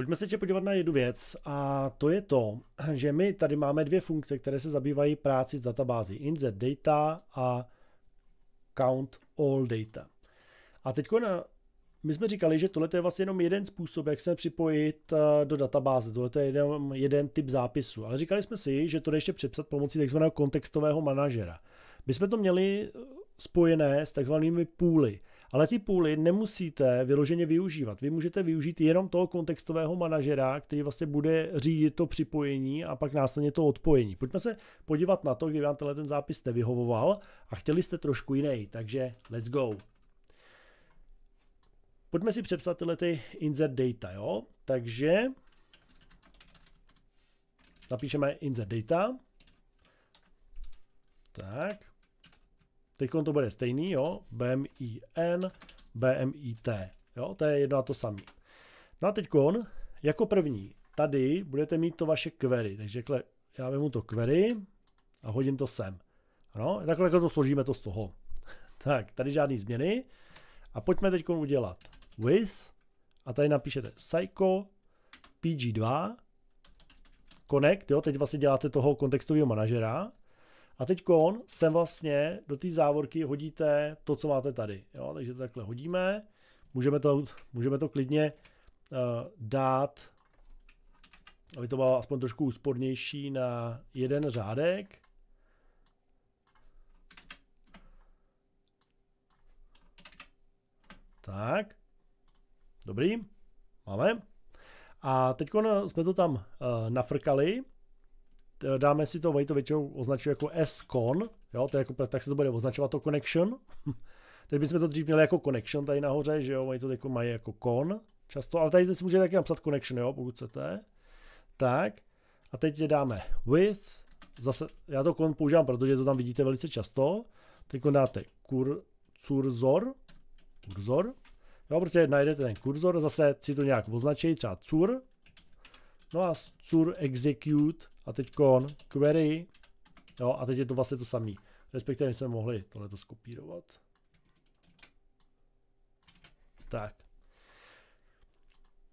Pojďme se tě podívat na jednu věc a to je to, že my tady máme dvě funkce, které se zabývají práci s databází. Insert data a count all data. A teď na, my jsme říkali, že tohle je vlastně jenom jeden způsob, jak se připojit eh, do databáze. Tohle je jenom jeden typ zápisu. Ale říkali jsme si, že to jde ještě přepsat pomocí takzvaného kontextového manažera. My jsme to měli eh, spojené s takzvanými půly. Ale ty půly nemusíte vyloženě využívat. Vy můžete využít jenom toho kontextového manažera, který vlastně bude řídit to připojení a pak následně to odpojení. Pojďme se podívat na to, kdy vám tenhle ten zápis nevyhovoval a chtěli jste trošku jiný, takže let's go. Pojďme si přepsat tyhle ty insert data, jo? Takže napíšeme insert data. Tak. Teď to bude stejný, jo, BMIN, BMIT, jo, to je jedno a to samé. No a teď jako první, tady budete mít to vaše query, takže já vezmu to query a hodím to sem. Ano, takhle to složíme to z toho. tak, tady žádný změny. A pojďme teď udělat with a tady napíšete psycho pg2 connect, jo, teď vlastně děláte toho kontextového manažera a teď sem vlastně do té závorky hodíte to, co máte tady. Jo? Takže to takhle hodíme. Můžeme to, můžeme to klidně uh, dát, aby to bylo aspoň trošku úspornější, na jeden řádek. Tak. Dobrý. Máme. A teď jsme to tam uh, nafrkali. Eh, dáme si to, oni to většinou označují jako S-con, jo, to je jako, tak se to bude označovat to connection. Teď bychom to dřív měli jako connection tady nahoře, že jo, oni to jako mají jako con často, ale tady si můžete taky napsat connection, jo, pokud chcete. Tak, a teď je dáme with, zase, já to con používám, protože to tam vidíte velice často. Teď dáte kur, cursor, kurzor, jo, prostě najdete ten kurzor, zase si to nějak označí, třeba cur, no a cur execute, a teď kon, query, jo, a teď je to vlastně to samý. Respektive jsme mohli to skopírovat. Tak.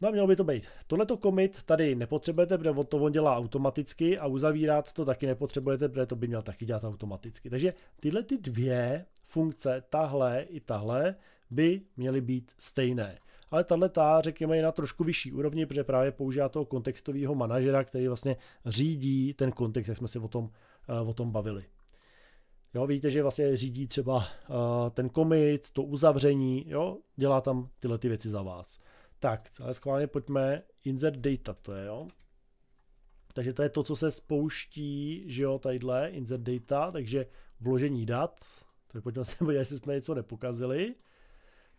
No a mělo by to být. Tohleto commit tady nepotřebujete, protože to on dělá automaticky a uzavírat to taky nepotřebujete, protože to by měl taky dělat automaticky. Takže tyhle ty dvě funkce, tahle i tahle, by měly být stejné ale tahle ta, řekněme, je na trošku vyšší úrovni, protože právě používá toho kontextového manažera, který vlastně řídí ten kontext, jak jsme se o tom, eh, o tom bavili. Jo, vidíte, že vlastně řídí třeba eh, ten commit, to uzavření, jo, dělá tam tyhle ty věci za vás. Tak, ale schválně pojďme insert data, to je, jo. Takže to je to, co se spouští, že jo, tadyhle, insert data, takže vložení dat. Tak pojďme se podívat, jestli jsme něco nepokazili.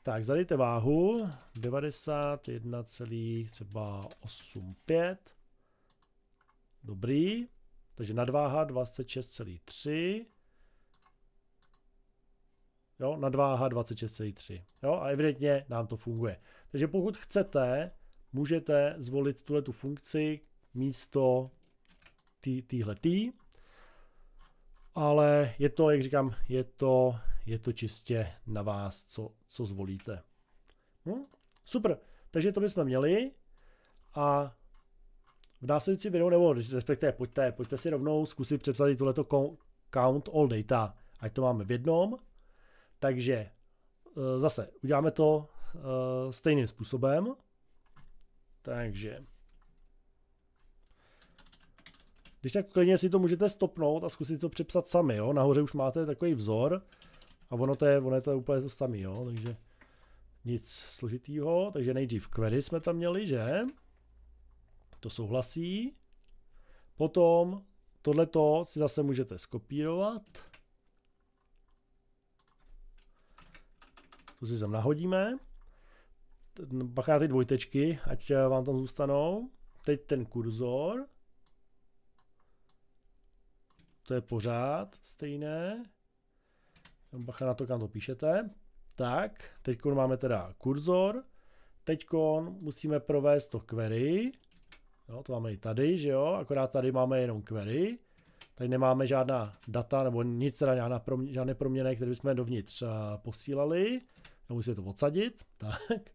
Tak, zadejte váhu 91,85. Dobrý. Takže nadváha 26,3. Jo, nadváha 26,3. Jo, a evidentně nám to funguje. Takže pokud chcete, můžete zvolit tuhle tu funkci místo týhle tý, ale je to, jak říkám, je to je to čistě na vás, co, co zvolíte. Hm? Super, takže to bychom měli a v následujícím videu, nebo respektive pojďte, pojďte si rovnou zkusit přepsat i tohleto count all data, ať to máme v jednom. Takže eh, zase uděláme to eh, stejným způsobem. Takže když tak klidně si to můžete stopnout a zkusit to přepsat sami, jo? nahoře už máte takový vzor, a ono to je, ono je to úplně to samé, jo, takže nic složitýho, takže nejdřív query jsme tam měli, že? To souhlasí. Potom tohleto si zase můžete skopírovat. To si sem nahodíme. Bacha ty dvojtečky, ať eh, vám tam zůstanou. Teď ten kurzor. To je pořád stejné bacha na to, kam to píšete. Tak, teď máme teda kurzor, teď musíme provést to query, jo, to máme i tady, že jo, akorát tady máme jenom query, tady nemáme žádná data nebo nic, teda žádná prom, žádné proměny, které bychom dovnitř eh, posílali, Musíme to odsadit, tak.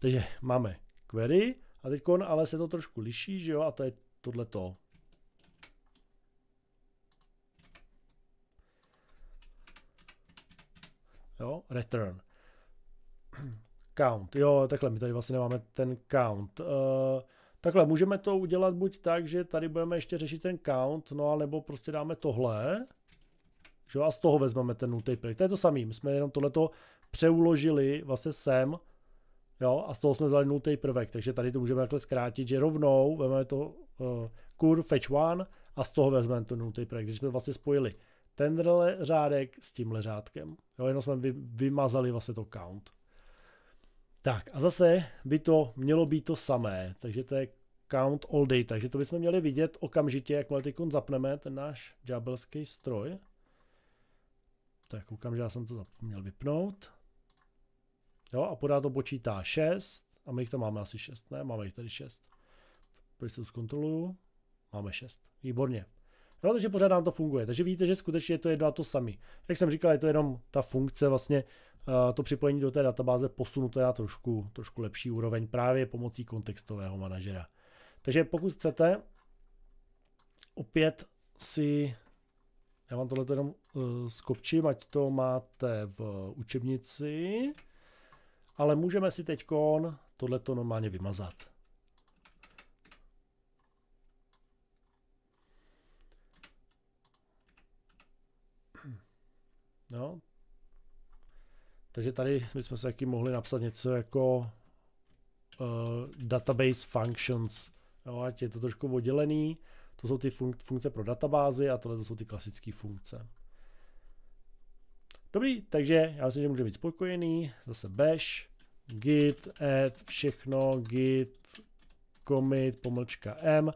Takže máme query a teď ale se to trošku liší, že jo, a to je tohleto, Jo, return. Count. Jo, takhle my tady vlastně nemáme ten count. Uh, takhle můžeme to udělat buď tak, že tady budeme ještě řešit ten count, no a nebo prostě dáme tohle. Že a z toho vezmeme ten nutej pryč. To je to samý. My jsme jenom tohleto přeuložili vlastně sem. Jo, a z toho jsme vzali nultej prvek, takže tady to můžeme takhle zkrátit, že rovnou vezmeme to uh, eh, cur fetch one a z toho vezmeme to nultej prvek. Takže jsme vlastně spojili tenhle řádek s tímhle řádkem. Jo, jenom jsme vymazali vlastně to count. Tak a zase by to mělo být to samé, takže to je count all day, takže to bychom měli vidět okamžitě, jak teď zapneme ten náš ďábelský stroj. Tak koukám, že já jsem to měl vypnout. Jo, a podá to počítá 6, a my jich tam máme asi 6, ne? Máme jich tady 6. Pojď se zkontroluju. Máme 6. Výborně. No, takže pořád nám to funguje. Takže vidíte, že skutečně je to jedno a to samé. Jak jsem říkal, je to jenom ta funkce vlastně eh, to připojení do té databáze posunuté na trošku, trošku lepší úroveň právě pomocí kontextového manažera. Takže pokud chcete, opět si, já vám tohle jenom eh, skopčím, ať to máte v učebnici, ale můžeme si teď tohleto normálně vymazat. Jo? No. Takže tady bychom se taky mohli napsat něco jako uh, database functions. Jo? Ať je to trošku oddělený. To jsou ty funk- funkce pro databázy a tohle to jsou ty klasické funkce. Dobrý, takže já myslím, že můžeme být spokojený. Zase bash, git, add, všechno, git, commit, pomlčka m. Uh,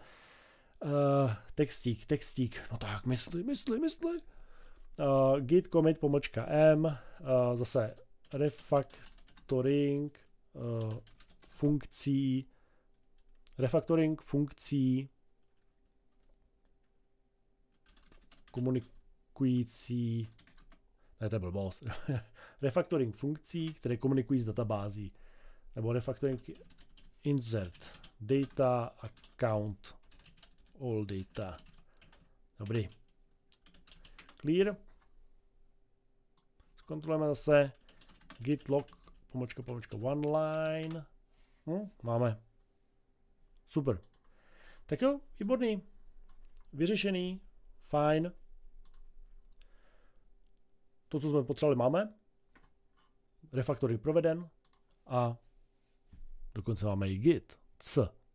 eh, textík, textík, no tak, mysli, mysli, mysli. Uh, git commit pomlčka m, uh, zase refactoring uh, funkcí, refactoring funkcí komunikující, ne, to je blbost, refactoring funkcí, které komunikují s databází, nebo refactoring insert data account all data. Dobrý. Clear zkontrolujeme zase git log pomočka pomočka one line. Hm, máme. Super. Tak jo, výborný. Vyřešený. Fajn. To, co jsme potřebovali, máme. Refactoring proveden. A dokonce máme i git. C.